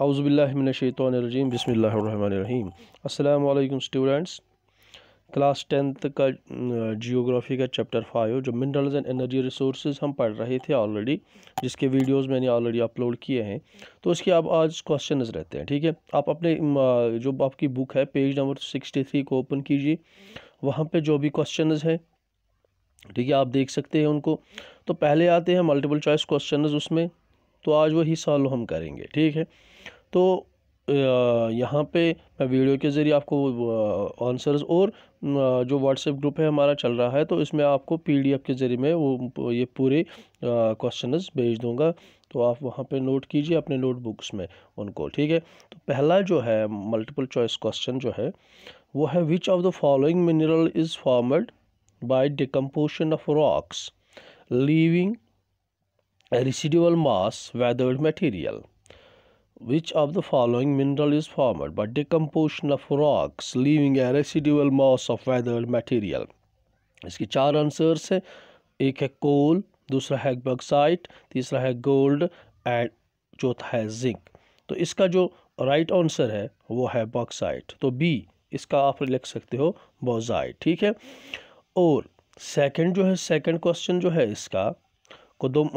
अउज़बिल्लिनशैतरजीम बसमीम अल्लाम students class tenth का जियोग्राफी का चैप्टर फाइव जो मिनरल्स एंड एनर्जी रिसोर्स हम पढ़ रहे थे ऑलरेडी जिसके वीडियोस मैंने ऑलरेडी अपलोड किए हैं तो उसके आप आज क्वेश्चन रहते हैं ठीक है आप अपने जो आपकी बुक है पेज नंबर सिक्सटी थ्री को ओपन कीजिए वहाँ पर जो भी क्वेश्चन है ठीक है आप देख सकते हैं उनको तो पहले आते हैं मल्टीपल चॉइस क्वेश्चन उसमें तो आज वही सॉल्व हम करेंगे ठीक है तो यहाँ पे मैं वीडियो के ज़रिए आपको आंसर्स और जो व्हाट्सएप ग्रुप है हमारा चल रहा है तो इसमें आपको पीडीएफ के ज़रिए मैं वो ये पूरे क्वेश्चन भेज दूँगा तो आप वहाँ पे नोट कीजिए अपने नोटबुक्स में उनको ठीक है तो पहला जो है मल्टीपल चॉइस क्वेश्चन जो है वो है which of the following mineral is formed by decomposition of rocks leaving residual mass weathered material. Which of the following mineral is formed by decomposition of rocks leaving a residual mass of weathered material? इसके चार answers हैं एक है कोल दूसरा है bauxite तीसरा है gold and चौथा है जिंक तो इसका जो राइट आंसर है वो है बॉक्साइट तो बी इसका आप लिख सकते हो बोजाइट ठीक है और सेकंड जो है सेकंड क्वेश्चन जो है इसका कुदुम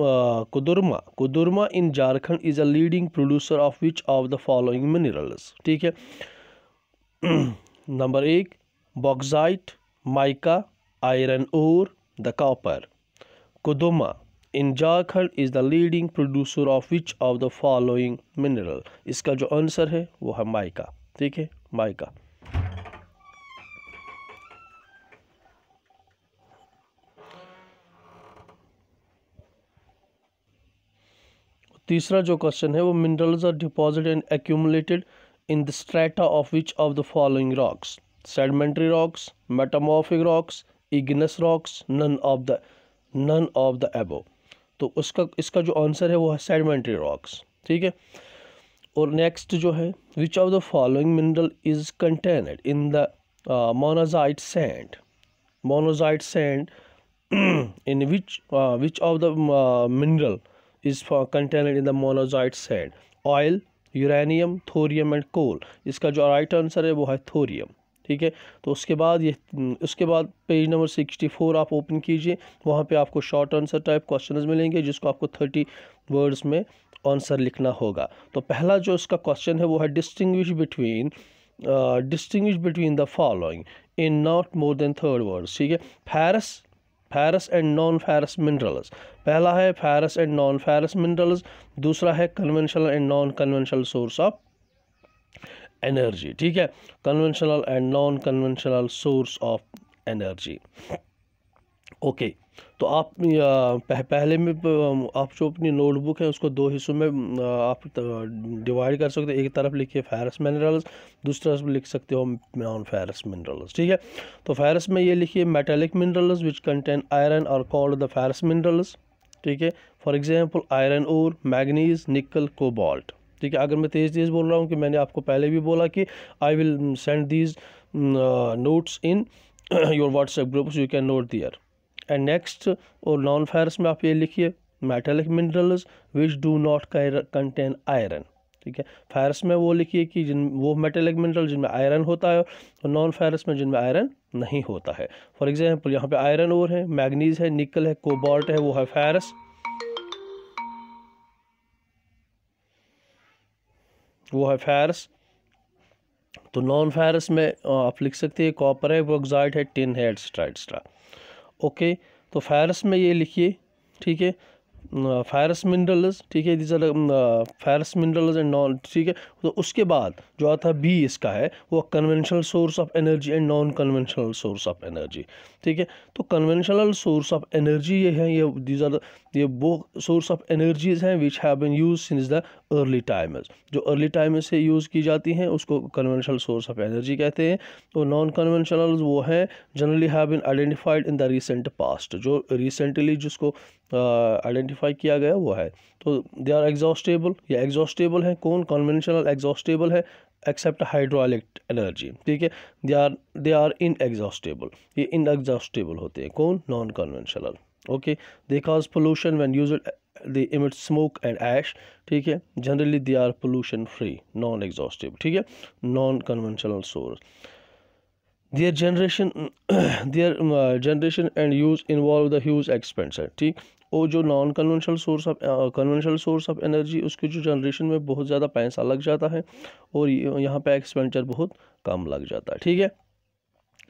Koderma Koderma in Jharkhand is a leading producer of which of the following minerals ठीक है नंबर एक बॉक्साइट माइका आयरन और the copper Koderma in Jharkhand is the leading producer of which of the following mineral इसका जो आंसर है वो है माइका ठीक है माइका तीसरा जो क्वेश्चन है वो minerals are deposit and accumulated in the strata of which of the following rocks sedimentary rocks metamorphic rocks igneous rocks none of the none of the above तो उसका इसका जो आंसर है वो है सेडमेंट्री रॉक्स ठीक है और नेक्स्ट जो है which of the following mineral is contained in the monazite sand monazite sand in which which of the mineral is contained in the monazite sand oil uranium thorium and coal इसका जो right answer है वो है thorium ठीक है तो उसके बाद ये उसके बाद पेज नंबर सिक्सटी फोर आप ओपन कीजिए वहाँ पे आपको शॉर्ट आंसर टाइप क्वेश्चंस मिलेंगे जिसको आपको थर्टी वर्ड्स में आंसर लिखना होगा तो पहला जो इसका क्वेश्चन है वो है distinguish between distinguish between the following in not more than third words ठीक है ferrous ferrous and non ferrous minerals पहला है ferrous and non ferrous minerals दूसरा है conventional and non conventional source of energy ठीक है conventional and non conventional source of energy okay तो आप पह, पहले में आप जो अपनी नोटबुक है उसको दो हिस्सों में आप डिवाइड कर सकते हो एक तरफ लिखिए फेरस मिनरल्स दूसरी तरफ लिख सकते हो नॉन फेरस मिनरल्स ठीक है तो फेरस में ये लिखिए metallic minerals which contain iron are called the ferrous minerals ठीक है फॉर एग्जाम्पल आयरन और मैगनीज निकल कोबाल्ट ठीक है अगर मैं तेज़ तेज़ बोल रहा हूँ कि मैंने आपको पहले भी बोला कि I will send these notes in your WhatsApp groups you can note there and next और नॉन फेरस में आप ये लिखिए metallic minerals which do not contain iron ठीक है फेरस में वो लिखिए कि जिन वो मेटेलिक मिनरल जिनमें आयरन होता है और नॉन फेरस में जिनमें आयरन नहीं होता है फॉर एग्जाम्पल यहाँ पे आयरन और है मैगनीज है निकल है कोबाल्ट है वो है फेरस वो है फेरस तो नॉन फेरस में आप लिख सकते हैं कॉपर है वोक्साइड है टिन है एट्सट्रा एट्सट्रा ओके तो फायरस में ये लिखिए ठीक है फायरस मिनरल्स ठीक है these are ferrous minerals and non ठीक है तो उसके बाद जो आता है बी इसका है वो conventional source of energy and non conventional source of energy ठीक है तो कन्वेंशनल सोर्स ऑफ एनर्जी ये है ये दीज आर ये वो सोर्स ऑफ एनर्जीज हैं which have been use since the early timers जो अर्ली टाइमर्स से यूज़ की जाती हैं उसको कन्वेंशनल सोर्स ऑफ एनर्जी कहते हैं और नॉन कन्वेंशनल वो हैं generally have been identified in the recent past जो रिसेंटली जिसको आइडेंटिफाई uh, किया गया वो है तो दे आर एग्जॉस्टेबल या एग्जॉस्टेबल हैं कौन कन्वेंशनल एग्जॉस्टेबल है एक्सेप्ट हाइड्रोलिक एनर्जी ठीक है they are they are inexhaustible ये इन एग्जॉस्टेबल होते हैं कौन non conventional okay they cause pollution when used they emit smoke and ash ठीक है generally they are pollution free non exhaustive ठीक है non conventional source their generation their um, uh, generation and use involve the huge expense ठीक और जो non conventional source of conventional source of energy उसकी जो generation में बहुत ज़्यादा पैसा लग जाता है और यहाँ पे एक्सपेंडिचर बहुत कम लग जाता है ठीक है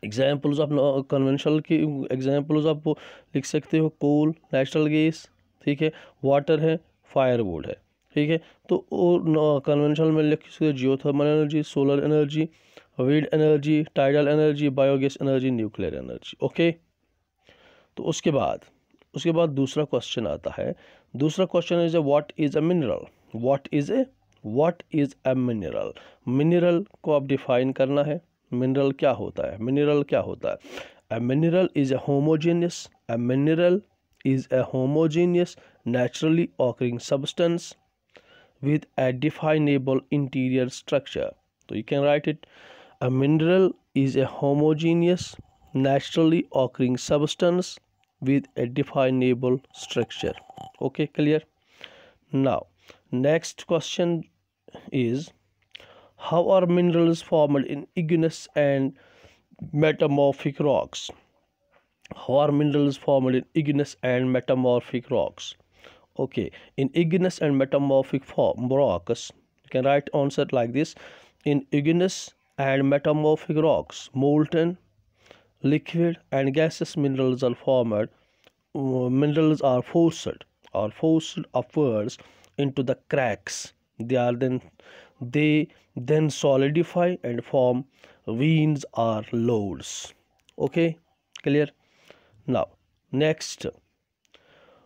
एग्जाम्पल्स ऑफ कन्वेंशनल की एग्जाम्पल्स आप लिख सकते हो कोल नेचुरल गैस ठीक है वाटर है फायरवुड है ठीक है तो कन्वेंशनल में लिख सकते geothermal energy solar energy wind energy tidal energy biogas energy nuclear energy okay तो उसके बाद उसके बाद दूसरा क्वेश्चन आता है दूसरा question is a what is a mineral what is a what is a mineral mineral को आप डिफाइन करना है मिनरल क्या होता है मिनरल क्या होता है a mineral is a homogeneous a mineral is a homogeneous, naturally occurring substance with a definable interior structure. So you can write it a mineral is a homogeneous, naturally occurring substance with a definable structure. Okay, clear? Now, next question is how are minerals formed in igneous and metamorphic rocks? are minerals formed in igneous and metamorphic rocks okay in igneous and metamorphic form rocks you can write answer like this in igneous and metamorphic rocks molten liquid and gaseous minerals are formed mm, minerals are forced or forced upwards into the cracks they are then they then solidify and form veins or loads okay clear now, next,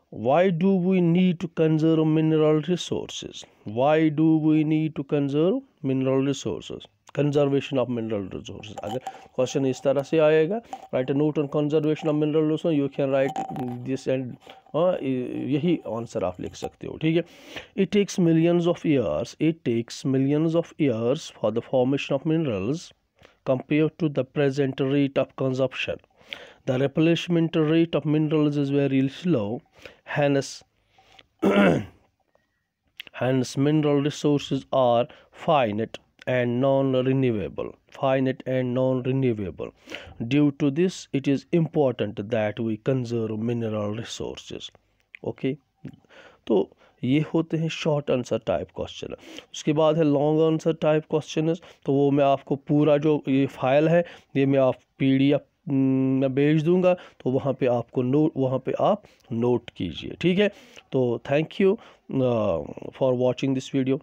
why do we need to conserve mineral resources? Why do we need to conserve mineral resources? Conservation of mineral resources. Again, question is that as write a note on conservation of mineral resources. You can write this and uh, answer of sakte ho, hai? It takes millions of years. It takes millions of years for the formation of minerals compared to the present rate of consumption. The replenishment rate of minerals is very slow, hence, hence mineral resources are finite and non-renewable finite and non-renewable due to this it is important that we conserve mineral resources okay तो ये होते हैं short answer type question उसके बाद है long answer type question तो वो मैं आपको पूरा जो ये फाइल है ये मैं आप पीडीएफ हम्म, मैं भेज दूँगा तो वहाँ पे आपको नोट वहाँ पे आप नोट कीजिए ठीक है तो thank you for watching this video